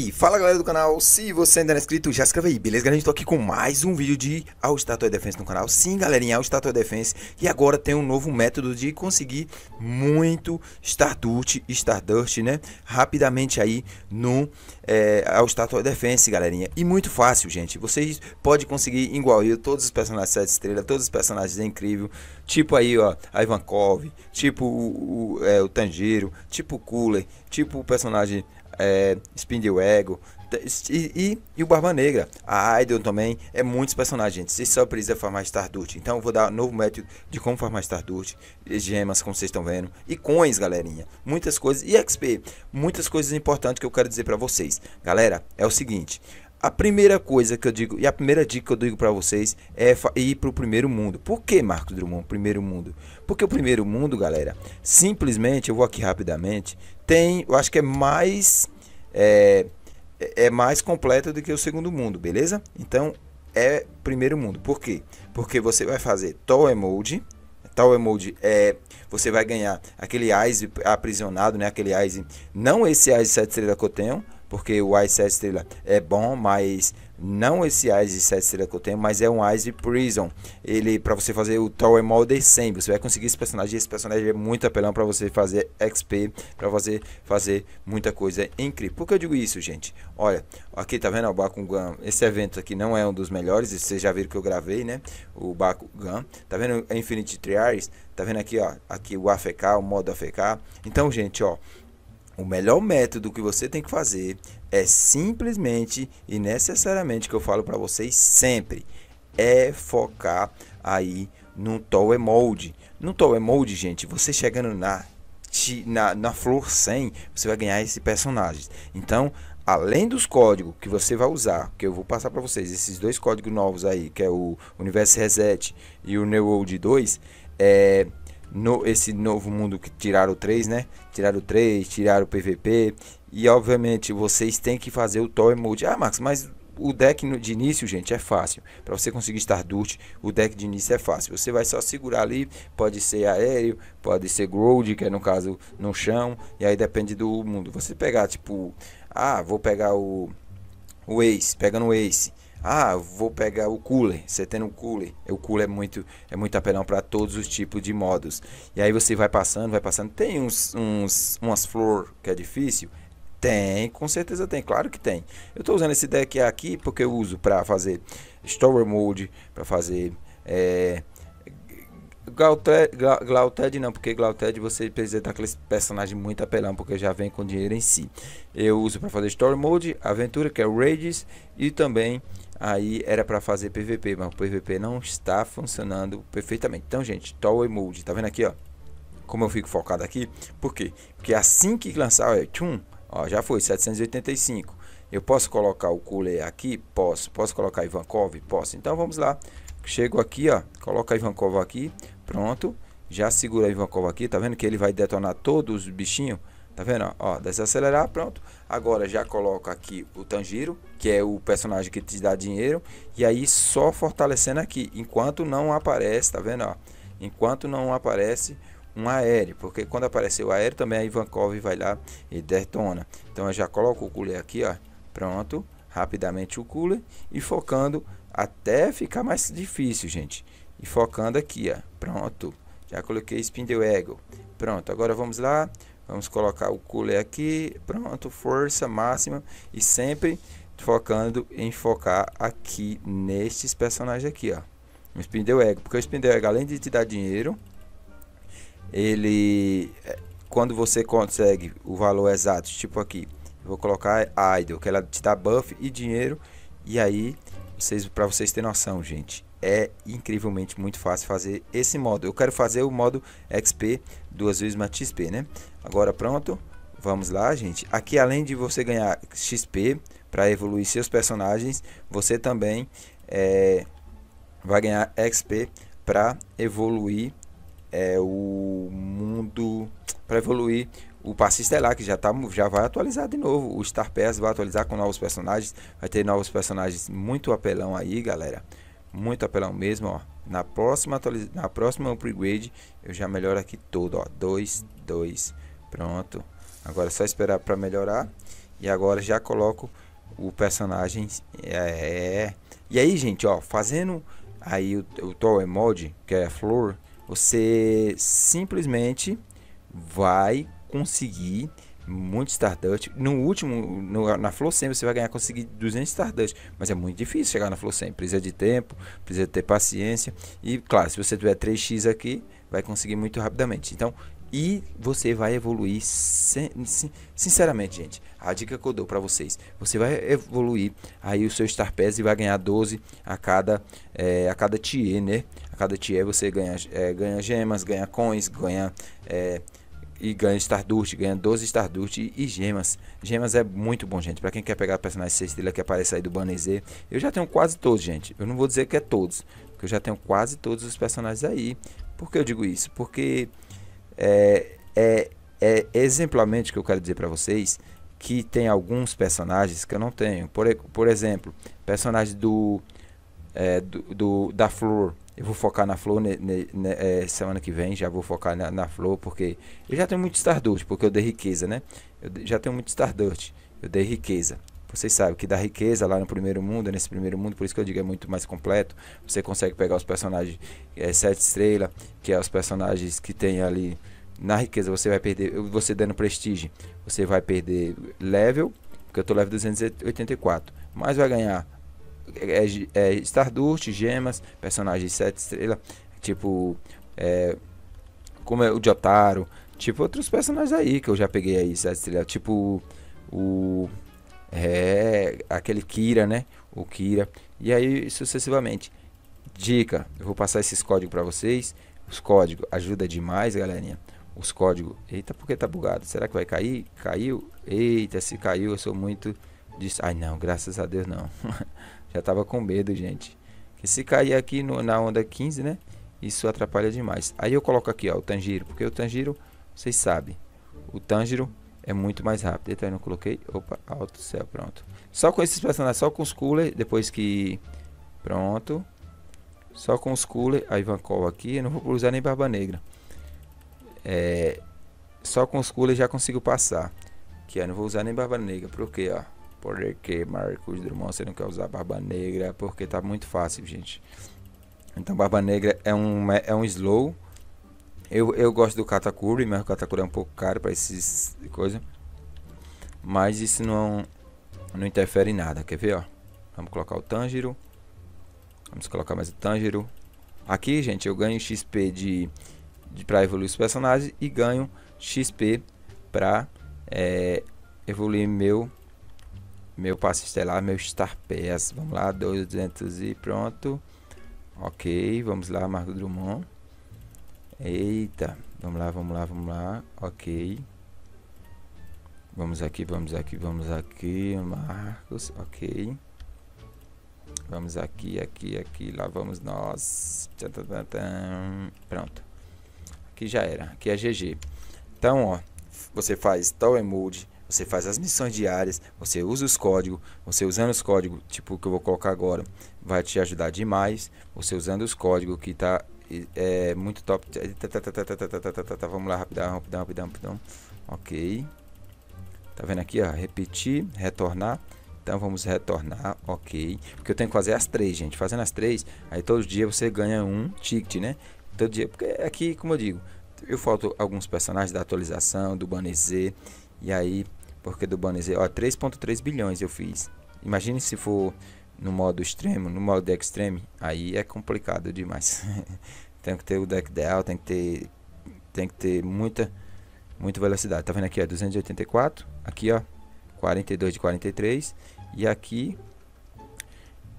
E fala galera do canal, se você ainda não é inscrito, já inscreve aí, beleza galera? Estou aqui com mais um vídeo de All Statoil Defense no canal. Sim galerinha, All Statoil Defense e agora tem um novo método de conseguir muito Stardust, Stardust, né? Rapidamente aí no é, All Statoil Defense galerinha. E muito fácil gente, vocês podem conseguir igual eu, todos os personagens 7 estrelas, todos os personagens é incrível. Tipo aí ó, a Ivankov, tipo o, o, é, o Tanjiro, tipo o Cooler, tipo o personagem é, Spindle Ego e, e, e, o Barba Negra. A Idol também é muitos personagens, gente. só precisa formar Stardust. Então eu vou dar um novo método de como formar Stardust, gemas, como vocês estão vendo, e coins, galerinha. Muitas coisas, e XP, muitas coisas importantes que eu quero dizer para vocês. Galera, é o seguinte, a primeira coisa que eu digo, e a primeira dica que eu digo para vocês é ir pro primeiro mundo. Por que, Marcos Drummond, primeiro mundo? Porque o primeiro mundo, galera, simplesmente, eu vou aqui rapidamente, tem, eu acho que é mais é, é, é mais completa do que o segundo mundo, beleza? Então é primeiro mundo. Por quê? Porque você vai fazer tal emoji, tal emoji é você vai ganhar aquele ice aprisionado, né? Aquele ice, não esse ice 7 estrela que eu tenho, porque o ice 7 estrela é bom, mas não esse Ice 7 que eu tenho, mas é um Ice Prison. Ele, para você fazer o Tower Mode 100, você vai conseguir esse personagem. Esse personagem é muito apelão para você fazer XP, para você fazer muita coisa incrível. Por que eu digo isso, gente? Olha, aqui tá vendo o Bakugan. Esse evento aqui não é um dos melhores, vocês já viram que eu gravei, né? O Bakugan. Tá vendo a Infinity Triars? Tá vendo aqui, ó, aqui o AFK, o modo AFK. Então, gente, ó, o melhor método que você tem que fazer é simplesmente e necessariamente que eu falo para vocês sempre é focar aí no Toll Emold. No Toll Emold, gente, você chegando na, na, na Flor 100, você vai ganhar esse personagem. Então, além dos códigos que você vai usar, que eu vou passar para vocês, esses dois códigos novos aí, que é o Universo Reset e o New World 2, é, no, esse novo mundo que tiraram o 3, né? Tiraram o 3, tiraram o PVP. E obviamente vocês têm que fazer o toy Mode. Ah, Max, mas o deck de início, gente, é fácil. Para você conseguir estar Stardust, o deck de início é fácil. Você vai só segurar ali, pode ser aéreo, pode ser Gold, que é no caso no chão, e aí depende do mundo. Você pegar tipo, ah, vou pegar o o Ace, pega no Ace. Ah, vou pegar o cooler. Você tendo um cooler, o cooler é muito é muito apelão para todos os tipos de modos. E aí você vai passando, vai passando. Tem uns, uns umas flor que é difícil. Tem, com certeza tem, claro que tem. Eu estou usando esse deck aqui porque eu uso para fazer Story Mode, para fazer é, Glauted, Glauted não, porque Glauted você precisa daqueles personagens muito apelão, porque já vem com dinheiro em si. Eu uso para fazer Story Mode, Aventura, que é o Raids, e também aí era para fazer PVP, mas o PVP não está funcionando perfeitamente. Então, gente, Tower Mode, tá vendo aqui, ó? Como eu fico focado aqui, por quê? Porque assim que lançar, olha, tchum, ó, já foi, 785. Eu posso colocar o Kule aqui? Posso. Posso colocar Ivankov? Posso. Então, vamos lá. Chego aqui, ó, coloca Ivankov aqui, Pronto. Já segura a Ivakov aqui. Tá vendo que ele vai detonar todos os bichinhos? Tá vendo? Ó, desacelerar, pronto. Agora já coloca aqui o Tanjiro, que é o personagem que te dá dinheiro. E aí só fortalecendo aqui, enquanto não aparece, tá vendo? Ó, enquanto não aparece um aéreo, porque quando aparecer o aéreo também a Ivankov vai lá e detona. Então eu já coloco o cooler aqui, ó, pronto. Rapidamente o cooler e focando até ficar mais difícil, gente. E focando aqui, ó. Pronto. Já coloquei Spindle Eagle. Pronto, agora vamos lá. Vamos colocar o cooler aqui. Pronto, força máxima. E sempre focando em focar aqui nestes personagens aqui, ó. O Spindle Porque o Spindle ego além de te dar dinheiro, ele... É, quando você consegue o valor exato, tipo aqui. Vou colocar Idle, que ela te dá buff e dinheiro. E aí, vocês, para vocês terem noção, gente é incrivelmente muito fácil fazer esse modo. Eu quero fazer o modo XP duas vezes mais XP, né? Agora pronto, vamos lá, gente. Aqui além de você ganhar XP para evoluir seus personagens, você também é, vai ganhar XP para evoluir é, o mundo, para evoluir o passe estelar que já tá já vai atualizar de novo. O Star Pass vai atualizar com novos personagens, vai ter novos personagens muito apelão aí, galera muito apelão mesmo, ó. Na próxima atualiz... na próxima upgrade eu já melhoro aqui todo, ó. 2 2 pronto. Agora é só esperar para melhorar e agora já coloco o personagem é, é E aí, gente, ó, fazendo aí o, o Tower Mod, que é a flor, você simplesmente vai conseguir muito Stardust. No último, no, na Flow 100 você vai ganhar conseguir 200 Stardust, mas é muito difícil chegar na Flow 100. Precisa de tempo, precisa ter paciência e, claro, se você tiver 3x aqui, vai conseguir muito rapidamente. Então, e você vai evoluir sem, sinceramente, gente. A dica que eu dou para vocês, você vai evoluir aí o seu Star Pass e vai ganhar 12 a cada é, a cada tier, né? A cada tier você ganha é, ganha gemas, ganha coins, ganha é, e ganha Stardust, ganha 12 Stardust e, e, gemas. Gemas é muito bom, gente. Para quem quer pegar personagens 6 estrelas que aparece aí do Banner Z, eu já tenho quase todos, gente. Eu não vou dizer que é todos, porque eu já tenho quase todos os personagens aí. Por que eu digo isso? Porque é, é, é exemplarmente que eu quero dizer para vocês que tem alguns personagens que eu não tenho. Por, por exemplo, personagem do, é, do, do da Flor eu vou focar na Flow ne, ne, ne, é, semana que vem, já vou focar na, na Flow, porque eu já tenho muito Stardust, porque eu dei riqueza, né? Eu já tenho muito Stardust, eu dei riqueza. Vocês sabem que dá riqueza lá no primeiro mundo, nesse primeiro mundo, por isso que eu digo é muito mais completo. Você consegue pegar os personagens é, sete estrelas, que é os personagens que tem ali na riqueza. Você vai perder, você dando prestígio, você vai perder level, porque eu tô level 284, mas vai ganhar é, é, é Stardust, gemas, personagens 7 estrelas, tipo é, como é o Jotaro, tipo outros personagens aí que eu já peguei aí 7 estrelas, tipo o é aquele Kira, né? O Kira. E aí sucessivamente. Dica, eu vou passar esses códigos para vocês. Os códigos ajuda demais, galerinha. Os códigos. Eita, porque tá bugado? Será que vai cair? Caiu? Eita, se caiu, eu sou muito Ai não, graças a Deus não. Já tava com medo, gente. Que se cair aqui no, na onda 15, né? Isso atrapalha demais. Aí eu coloco aqui, ó, o Tanjiro. Porque o Tanjiro, vocês sabem. O Tanjiro é muito mais rápido. Então eu não coloquei. Opa, alto céu, pronto. Só com esses personagens, só com os cooler. Depois que... Pronto. Só com os cooler. A Ivankov aqui. Eu não vou usar nem Barba Negra. É... Só com os cooler já consigo passar. Que eu não vou usar nem Barba Negra. por quê ó. Porque Marcos Drummond, você não quer usar barba negra, porque tá muito fácil, gente. Então barba negra é um, é um slow. Eu, eu gosto do Katakuri, mas o Katakuri é um pouco caro para esses coisas. Mas isso não, não interfere em nada, quer ver, ó. Vamos colocar o Tanjiro. Vamos colocar mais o Tanjiro. Aqui, gente, eu ganho XP de, de para evoluir os personagens e ganho XP para é, evoluir meu meu passe estelar, meu Star Pass. Vamos lá, 2,200 e pronto. Ok, vamos lá, Marco Drummond. Eita, vamos lá, vamos lá, vamos lá. Ok. Vamos aqui, vamos aqui, vamos aqui, Marcos. Ok. Vamos aqui, aqui, aqui. Lá vamos nós. Pronto. Aqui já era. Aqui é GG. Então, ó. Você faz tower mode você faz as missões diárias, você usa os códigos, você usando os códigos, tipo o que eu vou colocar agora, vai te ajudar demais. Você usando os códigos que tá é muito top. Vamos lá, rapidão, rapidão, rapidão, rapidão. Ok. Tá vendo aqui, ó? Repetir, retornar. Então vamos retornar, ok. Porque eu tenho que fazer as três, gente. Fazendo as três, aí todo dia você ganha um ticket, né? Todo dia, porque aqui, como eu digo, eu falto alguns personagens da atualização, do Banner Z. E aí porque do banner dizer, ó, 3.3 bilhões eu fiz. Imagine se for no modo extremo, no modo deck extreme, aí é complicado demais. tem que ter o deck ideal, tem que ter tem que ter muita muita velocidade. Tá vendo aqui, ó, 284, aqui ó, 42 de 43 e aqui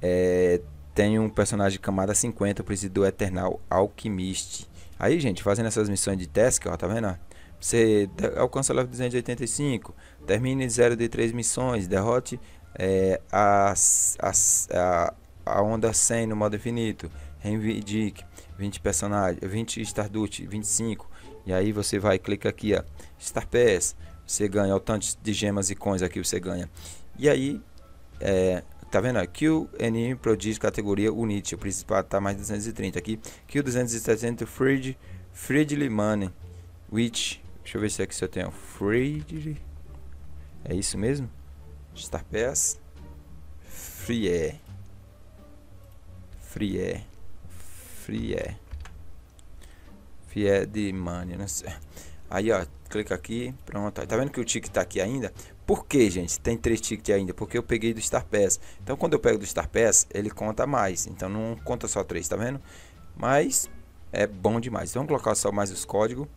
é, tem um personagem camada 50, eu preciso do Eternal Alchemist. Aí, gente, fazendo essas missões de teste, ó, tá vendo? Ó? Você alcança level 285, Termine zero de três missões, derrote é, a, a, a, onda 100 no modo infinito, reivindique 20 personagens, 20 Stardust, 25. E aí você vai, clicar aqui, ó, Star Pass, você ganha o tanto de gemas e coins aqui você ganha. E aí, é, tá vendo? Kill Anime Prodige categoria Unity, o principal tá mais 230 aqui. Kill 270 Fried, Friedly Money, Witch, deixa eu ver se é aqui se eu tenho Friedly. É isso mesmo? Star Pass. Free Air. Free Air. Free Air. Free Air de Mania, sei. Né? Aí, ó, clica aqui, pronto. Tá vendo que o ticket tá aqui ainda? Por que, gente? Tem três tickets ainda, porque eu peguei do Star Pass. Então, quando eu pego do Star Pass, ele conta mais. Então, não conta só três, tá vendo? Mas, é bom demais. Vamos colocar só mais os códigos.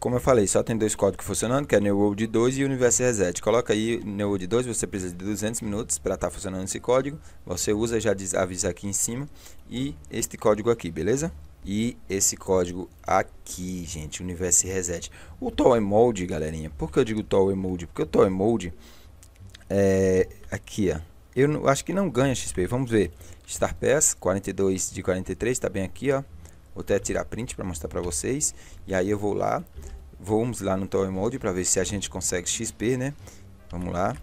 Como eu falei, só tem dois códigos funcionando, que é NeoWorld 2 e Universo Reset. Coloca aí NeoWorld 2, você precisa de 200 minutos para estar tá funcionando esse código. Você usa, já diz, avisa aqui em cima. E este código aqui, beleza? E esse código aqui, gente, Universo Reset. O Mold, galerinha, por que eu digo Mold? Porque o Toymold, é, aqui, ó, eu acho que não ganha XP, vamos ver. Star Pass, 42 de 43, está bem aqui, ó. Vou até tirar print para mostrar para vocês. E aí eu vou lá, vamos lá no Tower Mode para ver se a gente consegue XP, né? Vamos lá.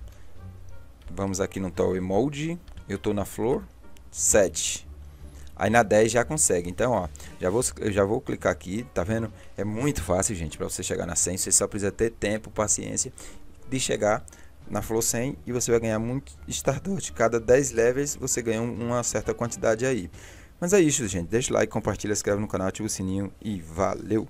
Vamos aqui no Tower Mode. Eu tô na flor 7. Aí na 10 já consegue. Então, ó, já vou, eu já vou clicar aqui, tá vendo? É muito fácil, gente, para você chegar na 100. Você só precisa ter tempo, paciência de chegar na flor 100 e você vai ganhar muito Stardust. Cada 10 levels você ganha uma certa quantidade aí. Mas é isso, gente. Deixa o like, compartilha, se inscreve no canal, ativa o sininho e valeu!